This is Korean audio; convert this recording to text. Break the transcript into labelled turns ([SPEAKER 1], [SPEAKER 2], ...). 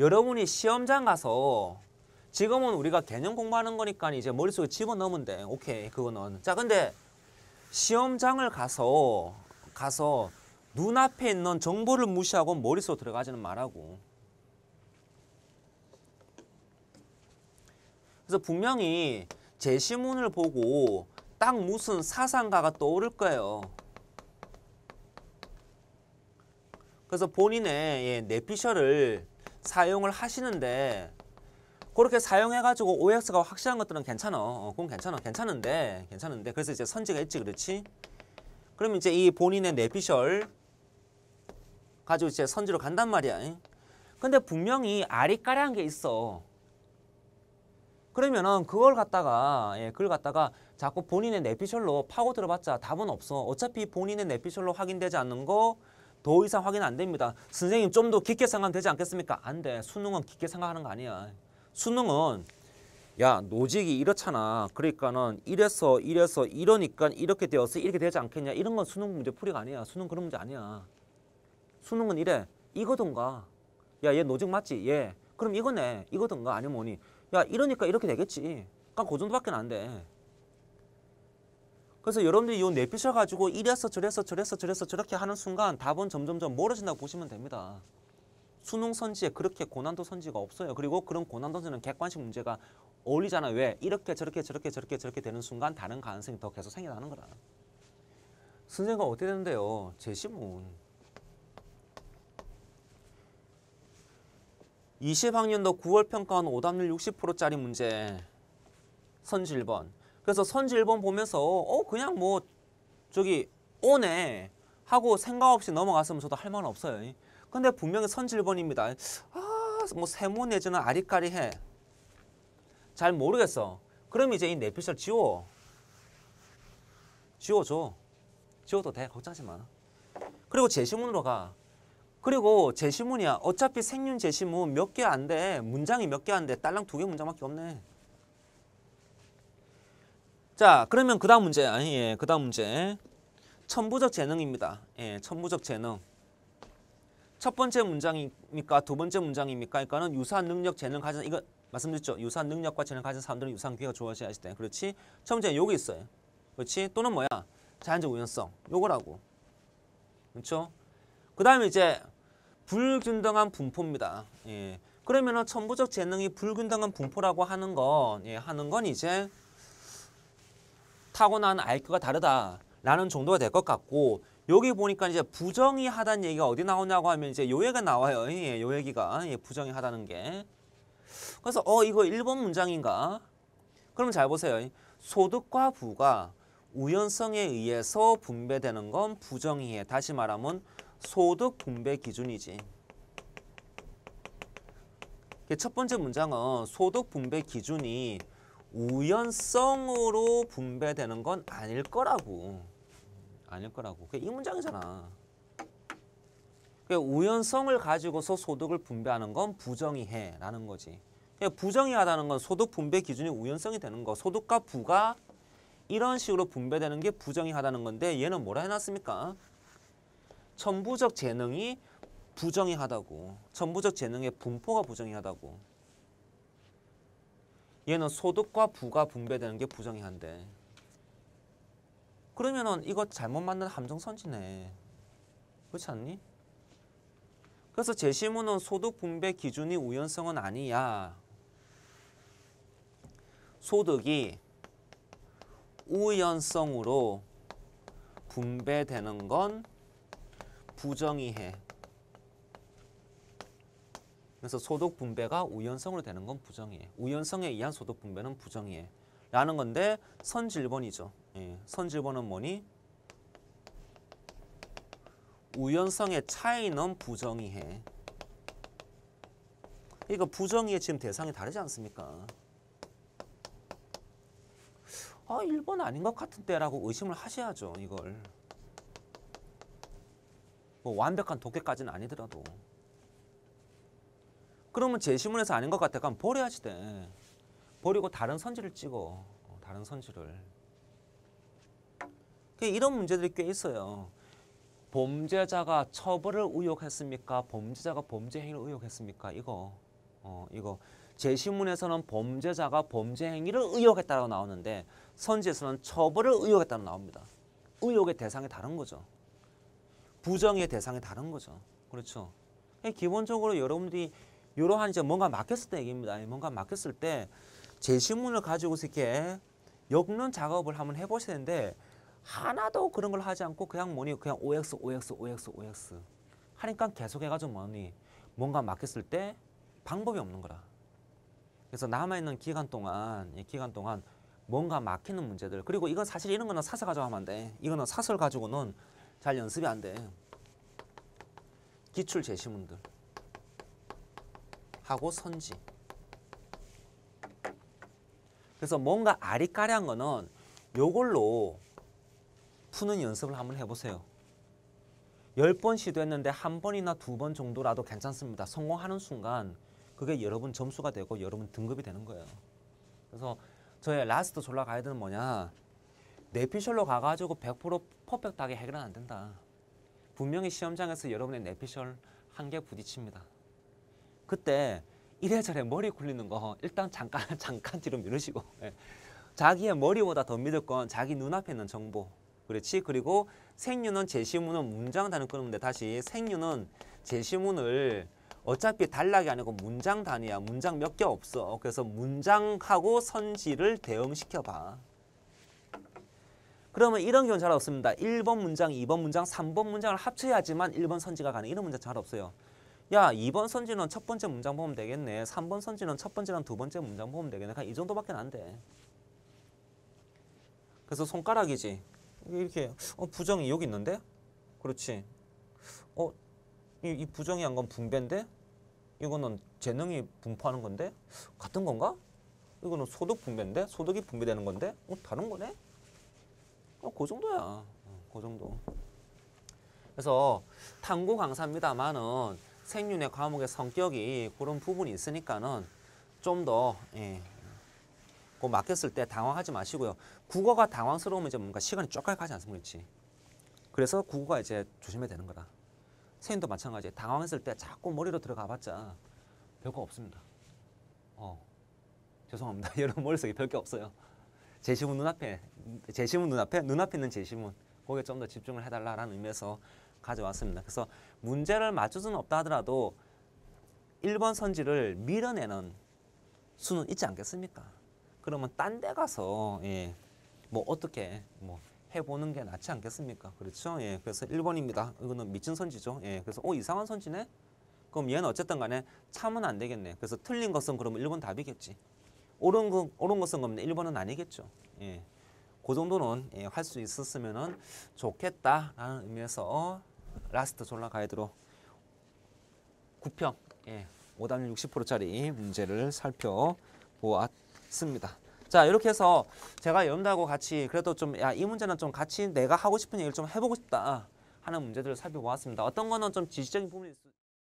[SPEAKER 1] 여러분이 시험장 가서 지금은 우리가 개념 공부하는 거니까 이제 머릿속에 집어넣으면 돼. 오케이, 그거는. 자, 근데 시험장을 가서 가서 눈앞에 있는 정보를 무시하고 머릿속 에 들어가지는 말하고 그래서 분명히 제시문을 보고 딱 무슨 사상가가 떠오를 거예요. 그래서 본인의 예, 내피셜을 사용을 하시는데 그렇게 사용해가지고 OX가 확실한 것들은 괜찮아. 어, 그건 괜찮아. 괜찮은데, 괜찮은데. 그래서 이제 선지가 있지, 그렇지? 그럼 이제 이 본인의 내피셜 가지고 이제 선지로 간단 말이야. 근데 분명히 아리까리한 게 있어. 그러면은 그걸 갖다가 예, 그걸 갖다가 자꾸 본인의 내피셜로 파고 들어봤자 답은 없어. 어차피 본인의 내피셜로 확인되지 않는 거더 이상 확인 안 됩니다. 선생님 좀 더 깊게 생각하면 되지 않겠습니까? 안 돼. 수능은 깊게 생각하는 거 아니야. 수능은 야 노직이 이렇잖아. 그러니까는 이래서 이래서 이러니까 이렇게 되어서 이렇게 되지 않겠냐. 이런 건 수능 문제 풀이가 아니야. 수능 그런 문제 아니야. 수능은 이래. 이거든가. 야얘 노직 맞지? 얘. 예. 그럼 이거네. 이거든가 아니면 뭐니. 야 이러니까 이렇게 되겠지. 그니까그 정도밖에 안 돼. 그래서 여러분들이 이내피셔 가지고 이래서 저래서 저래서 저래서 저렇게 하는 순간 답은 점점점 멀어진다고 보시면 됩니다. 수능 선지에 그렇게 고난도 선지가 없어요. 그리고 그런 고난도 선지는 객관식 문제가 어울리잖아요. 왜? 이렇게 저렇게 저렇게 저렇게 저렇게 되는 순간 다른 가능성이 더 계속 생겨나는 거라. 선생님과 어떻게 되는데요? 제시문. 20학년도 9월 평가원 오답률 60%짜리 문제. 선지 1번. 그래서 선지 1번 보면서 어 그냥 뭐 저기 오네 하고 생각 없이 넘어갔으면 저도 할말은 없어요. 근데 분명히 선지 1번입니다. 아 뭐 세모 내지는 아리까리해. 잘 모르겠어. 그럼 이제 이 내피셜 네 지워. 지워줘. 지워도 돼. 걱정하지 마. 그리고 제시문으로 가. 그리고 제시문이야. 어차피 생윤 제시문 몇 개 안 돼. 문장이 몇 개 안 돼. 딸랑 두 개 문장밖에 없네. 자, 그러면 그 다음 문제, 아니, 예, 그 다음 문제. 천부적 재능입니다. 예, 천부적 재능. 첫 번째 문장입니까? 두 번째 문장입니까? 그러니까는 유사한 능력, 재능 가진, 이거 말씀드렸죠? 유사한 능력과 재능 가진 사람들은 유사한 기회가 주어져야 지 돼. 그렇지? 첫 번째는 요게 있어요. 그렇지? 또는 뭐야? 자연적 우연성. 요거라고. 그렇죠? 그 다음에 이제 불균등한 분포입니다. 예. 그러면은 천부적 재능이 불균등한 분포라고 하는 건, 예, 하는 건 이제 타고난 IQ가 다르다라는 정도가 될 것 같고 여기 보니까 이제 부정이 하다는 얘기가 어디 나오냐고 하면 이제 요 얘기가 나와요. 예, 요 얘기가 예, 부정이 하다는 게. 그래서 어 이거 1번 문장인가? 그럼 잘 보세요. 소득과 부가 우연성에 의해서 분배되는 건 부정이해. 다시 말하면 소득 분배 기준이지. 첫 번째 문장은 소득 분배 기준이 우연성으로 분배되는 건 아닐 거라고. 아닐 거라고. 그게 이 문장이잖아. 그 우연성을 가지고서 소득을 분배하는 건 부정이해라는 거지. 부정이하다는 건 소득 분배 기준이 우연성이 되는 거. 소득과 부가 이런 식으로 분배되는 게 부정이하다는 건데 얘는 뭐라 해놨습니까? 천부적 재능이 부정이하다고. 천부적 재능의 분포가 부정이하다고. 얘는 소득과 부가 분배되는 게 부정의 한데 그러면은 이거 잘못 맞는 함정선지네 그렇지 않니? 그래서 제시문은 소득 분배 기준이 우연성은 아니야 소득이 우연성으로 분배되는 건 부정의해 그래서 소득 분배가 우연성으로 되는 건 부정이에요. 우연성에 의한 소득 분배는 부정이에요. 라는 건데 선질번이죠. 예, 선질번은 뭐니? 우연성의 차이는 부정이해. 그러니까 부정이해 지금 대상이 다르지 않습니까? 아, 1번 아닌 것 같은데라고 의심을 하셔야죠, 이걸. 뭐 완벽한 도개까지는 아니더라도. 그러면 제시문에서 아닌 것 같아. 그럼 버려야지 돼. 버리고 다른 선지를 찍어. 어, 다른 선지를. 이런 문제들이 꽤 있어요. 범죄자가 처벌을 의혹했습니까? 범죄자가 범죄 행위를 의혹했습니까? 이거. 어, 이거. 제시문에서는 범죄자가 범죄 행위를 의혹했다고 나오는데 선지에서는 처벌을 의혹했다고 나옵니다. 의혹의 대상이 다른 거죠. 부정의 대상이 다른 거죠. 그렇죠. 기본적으로 여러분들이 이러한 이제 뭔가 막혔을때 얘기입니다. 뭔가 막혔을 때 제시문을 가지고 이렇게 엮는 작업을 한번 해보셔야 되는데 하나도 그런 걸 하지 않고 그냥 뭐니 그냥 OX, OX, OX, OX 하니까 계속 해가지고 뭐니 뭔가 막혔을 때 방법이 없는 거라. 그래서 남아있는 기간 동안 이 기간 동안 뭔가 막히는 문제들 그리고 이건 사실 이런 거는 사서 가져가면 안 돼. 이거는 사설 가지고는 잘 연습이 안 돼. 기출 제시문들. 하고 선지. 그래서 뭔가 아리까리한 거는 요걸로 푸는 연습을 한번 해보세요. 10번 시도했는데 한 번이나 두 번 정도라도 괜찮습니다. 성공하는 순간 그게 여러분 점수가 되고 여러분 등급이 되는 거예요. 그래서 저의 라스트 졸라 가이드는 뭐냐. 내피셜로 가가지고 100% 퍼펙트하게 해결은 안 된다. 분명히 시험장에서 여러분의 내피셜 한 개 부딪힙니다. 그때 이래저래 머리 굴리는 거 어, 일단 잠깐 잠깐 뒤로 미루시고 예. 자기의 머리보다 더 믿을 건 자기 눈앞에 있는 정보 그렇지 그리고 생유는 제시문은 문장 단위 끊는데 었 다시 생유는 제시문을 어차피 단락이 아니고 문장 단위야 문장 몇 개 없어 그래서 문장하고 선지를 대응시켜 봐 그러면 이런 경우 잘 없습니다 1번 문장 2번 문장 3번 문장을 합쳐야지만 1번 선지가 가능 이런 문장 잘 없어요 야 2번 선진원 첫 번째 문장 보면 되겠네. 3번 선진원 첫 번째랑 두 번째 문장 보면 되겠네. 그냥 이 정도밖에 안 돼. 그래서 손가락이지. 이렇게 어, 부정이 여기 있는데? 그렇지. 어, 이, 이 부정이 한 건 분배인데? 이거는 재능이 분포하는 건데? 같은 건가? 이거는 소득 분배인데? 소득이 분배되는 건데? 어, 다른 거네? 어, 그 정도야. 어, 그 정도. 그래서 탐구 강사입니다만은 생윤의 과목의 성격이 그런 부분이 있으니까는 좀더 예, 그 맡겼을 때 당황하지 마시고요. 국어가 당황스러우면 이제 뭔가 시간이 쪼갈 가지 않습니까? 그렇지? 그래서 국어가 이제 조심해야 되는 거다. 생윤도 마찬가지예요. 당황했을 때 자꾸 머리로 들어가봤자 별거 없습니다. 어, 죄송합니다. 여러분 머릿속에 별게 없어요. 제시문 눈앞에, 제시문 눈앞에, 눈앞에 있는 제시문. 거기에 좀 더 집중을 해달라는 의미에서 가져왔습니다. 그래서 문제를 맞출 수는 없다 하더라도 1번 선지를 밀어내는 수는 있지 않겠습니까? 그러면 딴 데 가서 예, 뭐 어떻게 뭐 해보는 게 낫지 않겠습니까? 그렇죠? 예, 그래서 1번입니다. 이거는 미친 선지죠. 예, 그래서 어 이상한 선지네? 그럼 얘는 어쨌든 간에 참은 안 되겠네. 그래서 틀린 것은 그러면 1번 답이겠지. 옳은, 거, 옳은 것은 그러면 1번은 아니겠죠. 예. 그 정도는 예, 할수 있었으면 좋겠다라는 의미에서 라스트 졸라 가이드로 9평 예, 오답률 60%짜리 문제를 살펴보았습니다. 자 이렇게 해서 제가 여러분들하고 같이 그래도 좀 야 이 문제는 좀 같이 내가 하고 싶은 얘기를 좀 해보고 싶다 하는 문제들을 살펴보았습니다. 어떤 거는 좀 지식적인 부분이 있을 수